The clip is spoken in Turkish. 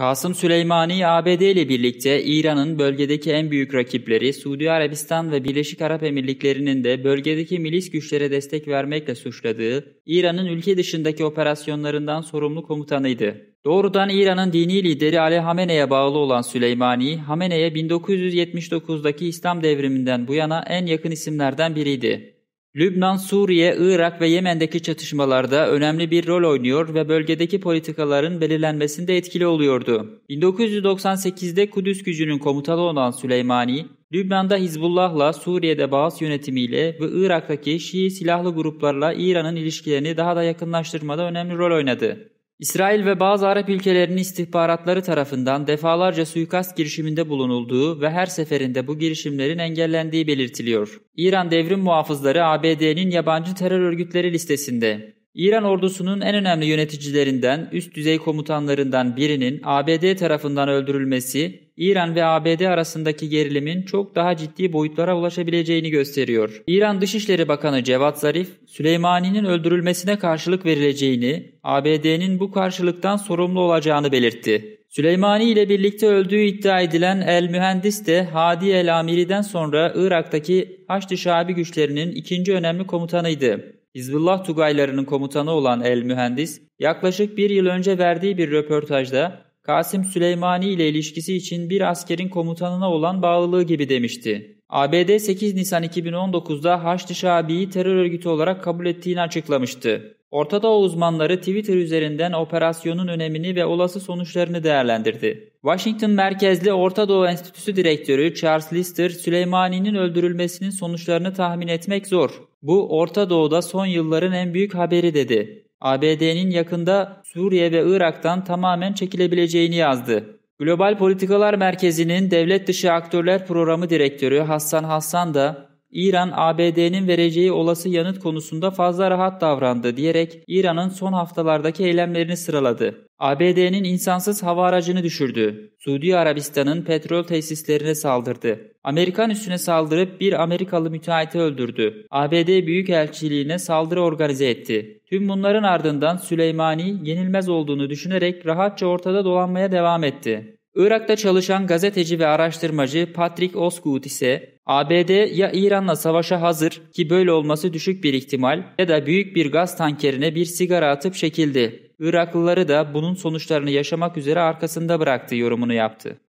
Kasım Süleymani ABD ile birlikte İran'ın bölgedeki en büyük rakipleri Suudi Arabistan ve Birleşik Arap Emirlikleri'nin de bölgedeki milis güçlere destek vermekle suçladığı İran'ın ülke dışındaki operasyonlarından sorumlu komutanıydı. Doğrudan İran'ın dini lideri Ali Hamene'ye bağlı olan Süleymani, Hamene'ye 1979'daki İslam devriminden bu yana en yakın isimlerden biriydi. Lübnan, Suriye, Irak ve Yemen'deki çatışmalarda önemli bir rol oynuyor ve bölgedeki politikaların belirlenmesinde etkili oluyordu. 1998'de Kudüs gücünün komutanı olan Süleymani, Lübnan'da Hizbullah'la, Suriye'de Bağız yönetimiyle ve Irak'taki Şii silahlı gruplarla İran'ın ilişkilerini daha da yakınlaştırmada önemli rol oynadı. İsrail ve bazı Arap ülkelerinin istihbaratları tarafından defalarca suikast girişiminde bulunulduğu ve her seferinde bu girişimlerin engellendiği belirtiliyor. İran devrim muhafızları ABD'nin yabancı terör örgütleri listesinde. İran ordusunun en önemli yöneticilerinden, üst düzey komutanlarından birinin ABD tarafından öldürülmesi İran ve ABD arasındaki gerilimin çok daha ciddi boyutlara ulaşabileceğini gösteriyor. İran Dışişleri Bakanı Cevat Zarif, Süleymani'nin öldürülmesine karşılık verileceğini, ABD'nin bu karşılıktan sorumlu olacağını belirtti. Süleymani ile birlikte öldüğü iddia edilen El Mühendis de Hadi El Amiri'den sonra Irak'taki Haçlı Şabi güçlerinin ikinci önemli komutanıydı. Hizbullah Tugaylarının komutanı olan El Mühendis, yaklaşık bir yıl önce verdiği bir röportajda Kasım Süleymani ile ilişkisi için bir askerin komutanına olan bağlılığı gibi demişti. ABD 8 Nisan 2019'da Haçlı Şabi'yi terör örgütü olarak kabul ettiğini açıklamıştı. Orta Doğu uzmanları Twitter üzerinden operasyonun önemini ve olası sonuçlarını değerlendirdi. Washington merkezli Orta Doğu Enstitüsü direktörü Charles Lister, Süleymani'nin öldürülmesinin sonuçlarını tahmin etmek zor. Bu Orta Doğu'da son yılların en büyük haberi dedi. ABD'nin yakında Suriye ve Irak'tan tamamen çekilebileceğini yazdı. Global Politikalar Merkezi'nin devlet dışı aktörler programı direktörü Hassan Hassan da İran ABD'nin vereceği olası yanıt konusunda fazla rahat davrandı diyerek İran'ın son haftalardaki eylemlerini sıraladı. ABD'nin insansız hava aracını düşürdü. Suudi Arabistan'ın petrol tesislerine saldırdı. Amerikan üssüne saldırıp bir Amerikalı müteahhiti öldürdü. ABD Büyükelçiliğine saldırı organize etti. Tüm bunların ardından Süleymani yenilmez olduğunu düşünerek rahatça ortada dolanmaya devam etti. Irak'ta çalışan gazeteci ve araştırmacı Patrick Osgood ise ABD ya İran'la savaşa hazır ki böyle olması düşük bir ihtimal ya da büyük bir gaz tankerine bir sigara atıp çekildi. Iraklıları da bunun sonuçlarını yaşamak üzere arkasında bıraktı yorumunu yaptı.